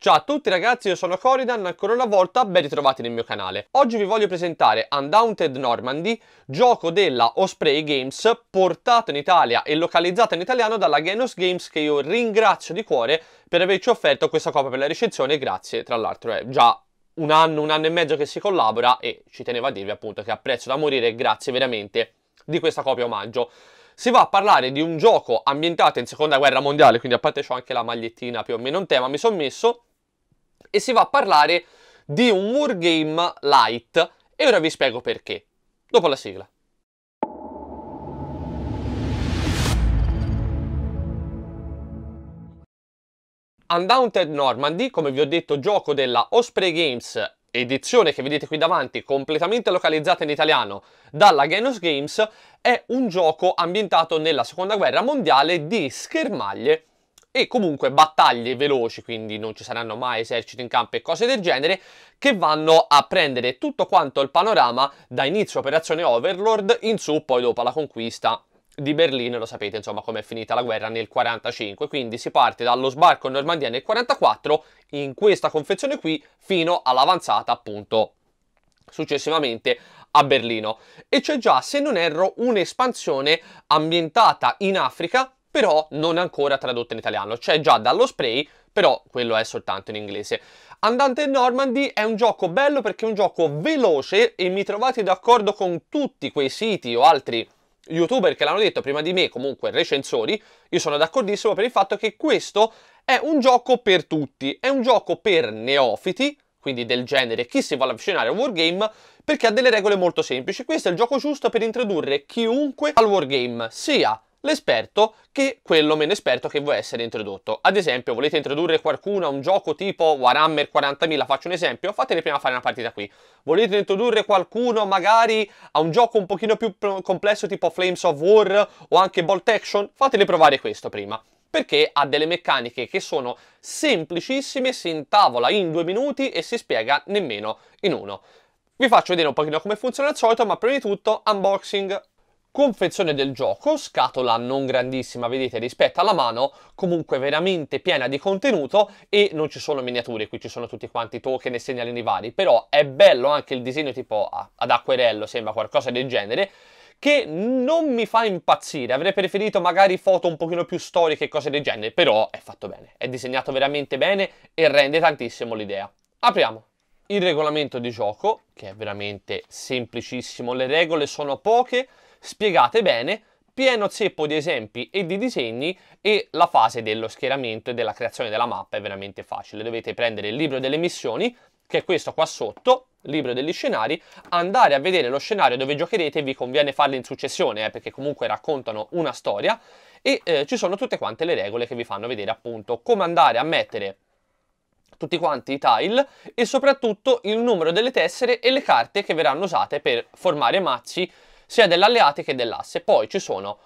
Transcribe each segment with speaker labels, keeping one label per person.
Speaker 1: Ciao a tutti ragazzi, io sono Coridan, ancora una volta ben ritrovati nel mio canale. Oggi vi voglio presentare Undaunted Normandy, gioco della Osprey Games, portato in Italia e localizzato in italiano dalla Genos Games, che io ringrazio di cuore per averci offerto questa copia per la recensione, grazie, tra l'altro è già un anno, un anno e mezzo che si collabora e ci tenevo a dirvi appunto che apprezzo da morire, grazie veramente di questa copia omaggio si va a parlare di un gioco ambientato in seconda guerra mondiale, quindi a parte ho anche la magliettina più o meno in tema, mi sono messo e si va a parlare di un wargame light e ora vi spiego perché. Dopo la sigla. Undaunted Normandy, come vi ho detto, gioco della Osprey Games edizione che vedete qui davanti, completamente localizzata in italiano dalla Genos Games, è un gioco ambientato nella seconda guerra mondiale di schermaglie e comunque battaglie veloci, quindi non ci saranno mai eserciti in campo e cose del genere, che vanno a prendere tutto quanto il panorama da inizio operazione Overlord in su, poi dopo la conquista di Berlino, lo sapete insomma com'è finita la guerra nel 45, quindi si parte dallo sbarco in Normandia nel 44 in questa confezione qui fino all'avanzata appunto successivamente a Berlino e c'è già se non erro un'espansione ambientata in Africa però non ancora tradotta in italiano, cioè già dallo spray, però quello è soltanto in inglese. Andante Normandy è un gioco bello perché è un gioco veloce e mi trovate d'accordo con tutti quei siti o altri youtuber che l'hanno detto prima di me, comunque recensori, io sono d'accordissimo per il fatto che questo è un gioco per tutti, è un gioco per neofiti, quindi del genere chi si vuole avvicinare a un wargame, perché ha delle regole molto semplici. Questo è il gioco giusto per introdurre chiunque al wargame, sia l'esperto che quello meno esperto che vuole essere introdotto. Ad esempio, volete introdurre qualcuno a un gioco tipo Warhammer 40.000, faccio un esempio, fatele prima fare una partita qui. Volete introdurre qualcuno magari a un gioco un pochino più complesso tipo Flames of War o anche Bolt Action? fatele provare questo prima perché ha delle meccaniche che sono semplicissime, si intavola in due minuti e si spiega nemmeno in uno. Vi faccio vedere un pochino come funziona al solito, ma prima di tutto unboxing Confezione del gioco, scatola non grandissima, vedete, rispetto alla mano, comunque veramente piena di contenuto e non ci sono miniature, qui ci sono tutti quanti token e segnalini vari, però è bello anche il disegno tipo ad acquerello, sembra qualcosa del genere, che non mi fa impazzire, avrei preferito magari foto un pochino più storiche e cose del genere, però è fatto bene, è disegnato veramente bene e rende tantissimo l'idea. Apriamo! Il regolamento di gioco, che è veramente semplicissimo, le regole sono poche, spiegate bene, pieno zeppo di esempi e di disegni e la fase dello schieramento e della creazione della mappa è veramente facile. Dovete prendere il libro delle missioni, che è questo qua sotto, libro degli scenari, andare a vedere lo scenario dove giocherete, vi conviene farli in successione eh, perché comunque raccontano una storia e eh, ci sono tutte quante le regole che vi fanno vedere appunto come andare a mettere tutti quanti i tile e soprattutto il numero delle tessere e le carte che verranno usate per formare mazzi sia dell'alleate che dell'asse. Poi ci sono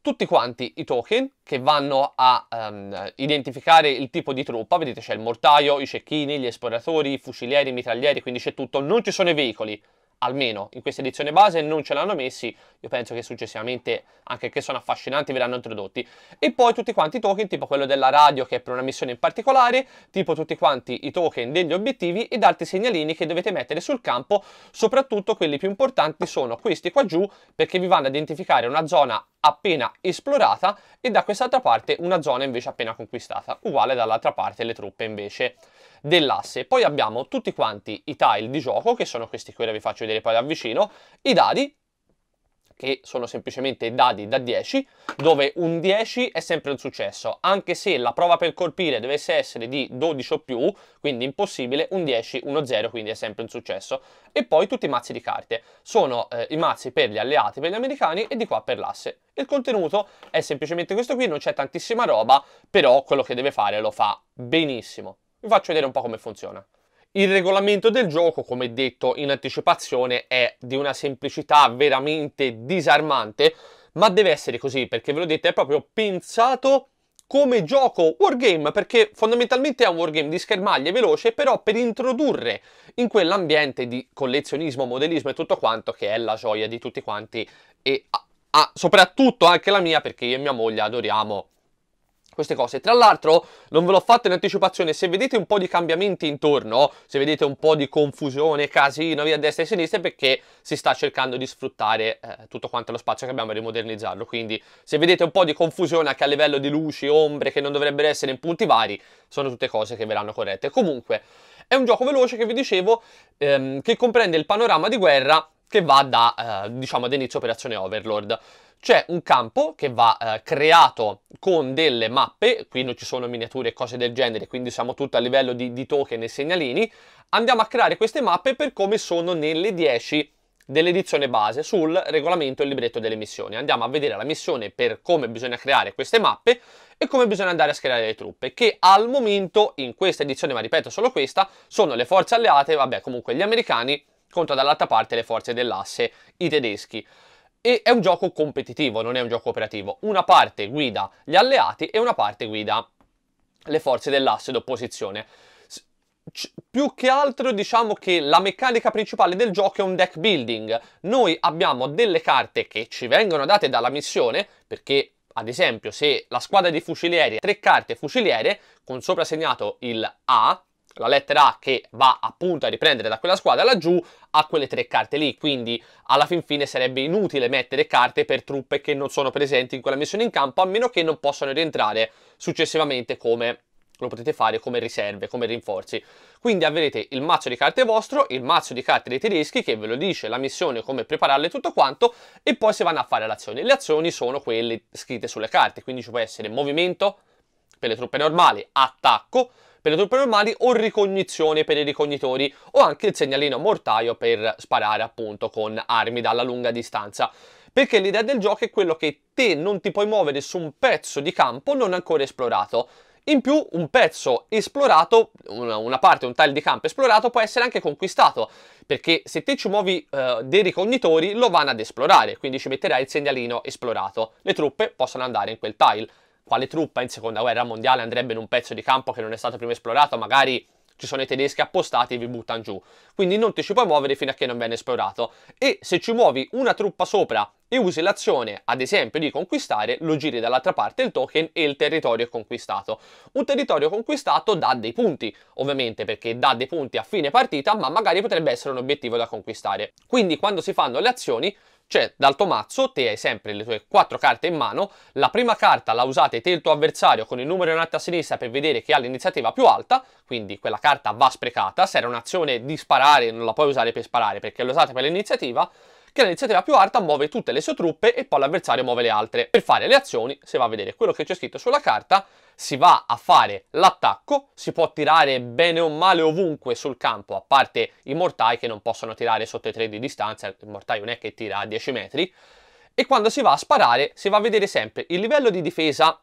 Speaker 1: tutti quanti i token che vanno a um, identificare il tipo di truppa, vedete c'è il mortaio, i cecchini, gli esploratori, i fucilieri, i mitraglieri, quindi c'è tutto, non ci sono i veicoli, almeno in questa edizione base non ce l'hanno messi, io penso che successivamente, anche che sono affascinanti, verranno introdotti. E poi tutti quanti i token, tipo quello della radio che è per una missione in particolare, tipo tutti quanti i token degli obiettivi ed altri segnalini che dovete mettere sul campo, soprattutto quelli più importanti sono questi qua giù, perché vi vanno a identificare una zona appena esplorata e da quest'altra parte una zona invece appena conquistata, uguale dall'altra parte le truppe invece dell'asse. Poi abbiamo tutti quanti i tile di gioco, che sono questi qui, ora vi faccio vedere poi da vicino, i dadi, che sono semplicemente dadi da 10, dove un 10 è sempre un successo, anche se la prova per colpire dovesse essere di 12 o più, quindi impossibile, un 10, uno 0, quindi è sempre un successo. E poi tutti i mazzi di carte, sono eh, i mazzi per gli alleati, per gli americani e di qua per l'asse. Il contenuto è semplicemente questo qui, non c'è tantissima roba, però quello che deve fare lo fa benissimo vi faccio vedere un po' come funziona. Il regolamento del gioco, come detto in anticipazione, è di una semplicità veramente disarmante, ma deve essere così perché ve l'ho detto, è proprio pensato come gioco wargame, perché fondamentalmente è un wargame di schermaglie veloce, però per introdurre in quell'ambiente di collezionismo, modellismo e tutto quanto che è la gioia di tutti quanti e ah, soprattutto anche la mia perché io e mia moglie adoriamo queste cose. Tra l'altro non ve l'ho fatto in anticipazione, se vedete un po' di cambiamenti intorno, se vedete un po' di confusione, casino via destra e sinistra, è perché si sta cercando di sfruttare eh, tutto quanto lo spazio che abbiamo e rimodernizzarlo. Quindi se vedete un po' di confusione anche a livello di luci, ombre che non dovrebbero essere in punti vari, sono tutte cose che verranno corrette. Comunque è un gioco veloce che vi dicevo ehm, che comprende il panorama di guerra che va da, eh, diciamo, ad inizio operazione Overlord. C'è un campo che va eh, creato con delle mappe, qui non ci sono miniature e cose del genere, quindi siamo tutto a livello di, di token e segnalini. Andiamo a creare queste mappe per come sono nelle 10 dell'edizione base sul regolamento e libretto delle missioni. Andiamo a vedere la missione per come bisogna creare queste mappe e come bisogna andare a schierare le truppe, che al momento in questa edizione, ma ripeto solo questa, sono le forze alleate, vabbè comunque gli americani contro dall'altra parte le forze dell'asse, i tedeschi. E è un gioco competitivo, non è un gioco operativo. Una parte guida gli alleati e una parte guida le forze dell'asse d'opposizione. C- più che altro diciamo che la meccanica principale del gioco è un deck building. Noi abbiamo delle carte che ci vengono date dalla missione, perché ad esempio se la squadra di fucilieri ha tre carte fuciliere, con sopra segnato il A, la lettera A che va appunto a riprendere da quella squadra laggiù ha quelle tre carte lì, quindi alla fin fine sarebbe inutile mettere carte per truppe che non sono presenti in quella missione in campo a meno che non possano rientrare successivamente come lo potete fare come riserve, come rinforzi. Quindi avrete il mazzo di carte vostro, il mazzo di carte dei tedeschi che ve lo dice la missione, come prepararle e tutto quanto e poi si vanno a fare l'azione Le azioni sono quelle scritte sulle carte, quindi ci può essere movimento per le truppe normali, attacco, per le truppe normali o ricognizione per i ricognitori o anche il segnalino mortaio per sparare appunto con armi dalla lunga distanza. Perché l'idea del gioco è quello che te non ti puoi muovere su un pezzo di campo non ancora esplorato. In più un pezzo esplorato, una parte, un tile di campo esplorato può essere anche conquistato, perché se te ci muovi eh, dei ricognitori lo vanno ad esplorare, quindi ci metterai il segnalino esplorato. Le truppe possono andare in quel tile quale truppa in seconda guerra mondiale andrebbe in un pezzo di campo che non è stato prima esplorato, magari ci sono i tedeschi appostati e vi buttano giù. Quindi non ti ci puoi muovere fino a che non viene esplorato. E se ci muovi una truppa sopra e usi l'azione, ad esempio, di conquistare, lo giri dall'altra parte il token e il territorio è conquistato. Un territorio conquistato dà dei punti, ovviamente, perché dà dei punti a fine partita, ma magari potrebbe essere un obiettivo da conquistare. Quindi quando si fanno le azioni, cioè, dal tuo mazzo te hai sempre le tue quattro carte in mano, la prima carta la usate te e il tuo avversario con il numero in alto a sinistra per vedere chi ha l'iniziativa più alta, quindi quella carta va sprecata, se era un'azione di sparare non la puoi usare per sparare perché lo usate per l'iniziativa, che l'iniziativa più alta muove tutte le sue truppe e poi l'avversario muove le altre. Per fare le azioni, se va a vedere quello che c'è scritto sulla carta, si va a fare l'attacco, si può tirare bene o male ovunque sul campo, a parte i mortai che non possono tirare sotto i 3 di distanza, il mortai non è che tira a 10 metri, e quando si va a sparare si va a vedere sempre il livello di difesa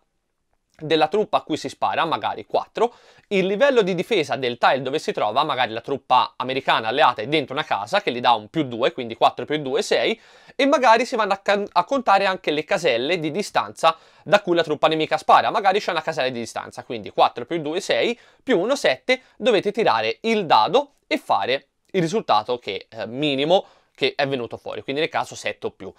Speaker 1: della truppa a cui si spara, magari 4, il livello di difesa del tile dove si trova, magari la truppa americana alleata è dentro una casa che gli dà un più 2, quindi 4 più 2, 6, e magari si vanno a, a contare anche le caselle di distanza da cui la truppa nemica spara, magari c'è una casella di distanza, quindi 4 più 2, 6, più 1, 7, dovete tirare il dado e fare il risultato che eh, minimo che è venuto fuori, quindi nel caso 7 o più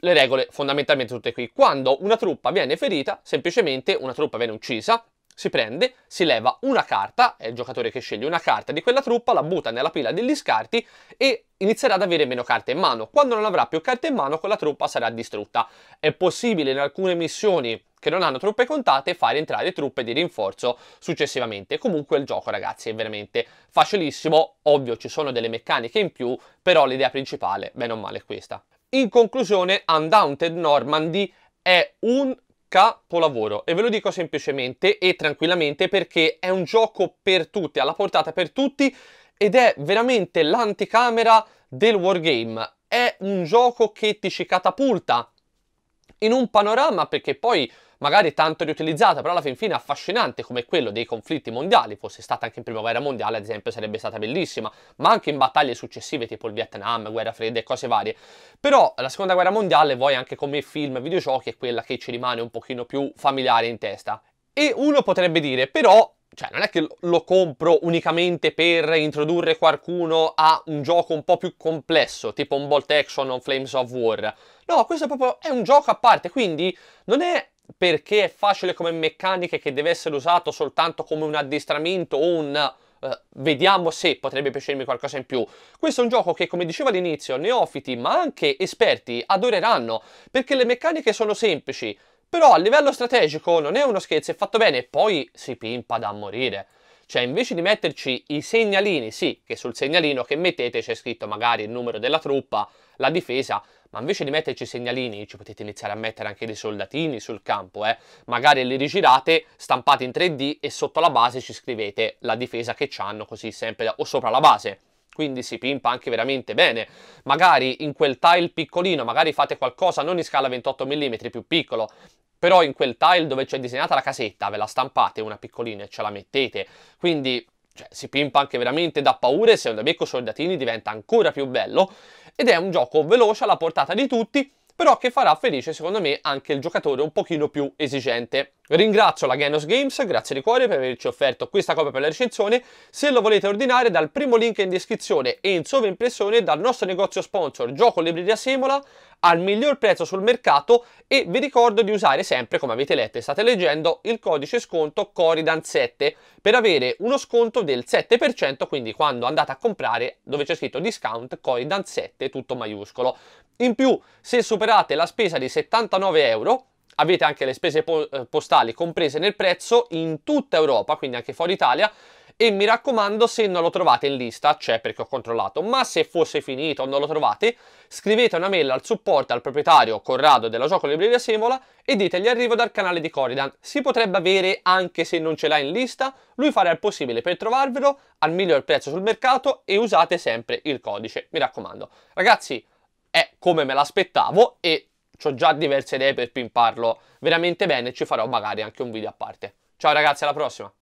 Speaker 1: le regole fondamentalmente tutte qui. Quando una truppa viene ferita, semplicemente una truppa viene uccisa, si prende, si leva una carta, è il giocatore che sceglie una carta di quella truppa, la butta nella pila degli scarti e inizierà ad avere meno carte in mano. Quando non avrà più carte in mano, quella truppa sarà distrutta. È possibile in alcune missioni che non hanno truppe contate fare entrare truppe di rinforzo successivamente. Comunque il gioco, ragazzi, è veramente facilissimo. Ovvio ci sono delle meccaniche in più, però l'idea principale, bene o male, è questa. In conclusione, Undaunted Normandy è un capolavoro e ve lo dico semplicemente e tranquillamente perché è un gioco per tutti, alla portata per tutti ed è veramente l'anticamera del wargame. È un gioco che ti ci catapulta in un panorama perché poi magari tanto riutilizzata, però alla fin fine affascinante come quello dei conflitti mondiali, fosse stata anche in prima guerra mondiale ad esempio sarebbe stata bellissima, ma anche in battaglie successive tipo il Vietnam, guerra fredda e cose varie. Però la seconda guerra mondiale, voi anche come film, videogiochi, è quella che ci rimane un pochino più familiare in testa. E uno potrebbe dire, però cioè non è che lo compro unicamente per introdurre qualcuno a un gioco un po' più complesso, tipo un Bolt Action o Flames of War. No, questo è proprio è un gioco a parte, quindi non è perché è facile come meccanica che deve essere usato soltanto come un addestramento o un eh, vediamo se potrebbe piacermi qualcosa in più. Questo è un gioco che, come dicevo all'inizio, neofiti ma anche esperti adoreranno perché le meccaniche sono semplici, però a livello strategico non è uno scherzo, è fatto bene e poi si pimpa da morire. Cioè, invece di metterci i segnalini, sì, che sul segnalino che mettete c'è scritto magari il numero della truppa, la difesa, ma invece di metterci i segnalini ci potete iniziare a mettere anche dei soldatini sul campo, eh? magari li rigirate, stampate in 3D e sotto la base ci scrivete la difesa che hanno così sempre o sopra la base. Quindi si pimpa anche veramente bene. Magari in quel tile piccolino, magari fate qualcosa non in scala 28 mm più piccolo, però in quel tile dove c'è disegnata la casetta ve la stampate una piccolina e ce la mettete. Quindi cioè, si pimpa anche veramente da paura e se un becco soldatini diventa ancora più bello ed è un gioco veloce alla portata di tutti però che farà felice secondo me anche il giocatore un pochino più esigente Ringrazio la Genos Games, grazie di cuore per averci offerto questa copia per la recensione. Se lo volete ordinare dal primo link in descrizione e in sovraimpressione dal nostro negozio sponsor Gioco Libreria Semola al miglior prezzo sul mercato e vi ricordo di usare sempre, come avete letto e state leggendo, il codice sconto Coridan7 per avere uno sconto del 7%, quindi quando andate a comprare dove c'è scritto discount Coridan7 tutto maiuscolo. In più, se superate la spesa di 79 euro, avete anche le spese po eh, postali comprese nel prezzo in tutta Europa, quindi anche fuori Italia, e mi raccomando se non lo trovate in lista, c'è cioè perché ho controllato, ma se fosse finito o non lo trovate, scrivete una mail al supporto al proprietario Corrado della Gioco Libreria Semola e ditegli arrivo dal canale di Coridan, si potrebbe avere anche se non ce l'ha in lista, lui farà il possibile per trovarvelo al miglior prezzo sul mercato e usate sempre il codice, mi raccomando. Ragazzi, è come me l'aspettavo e ho già diverse idee per pimparlo veramente bene e ci farò magari anche un video a parte. Ciao ragazzi, alla prossima!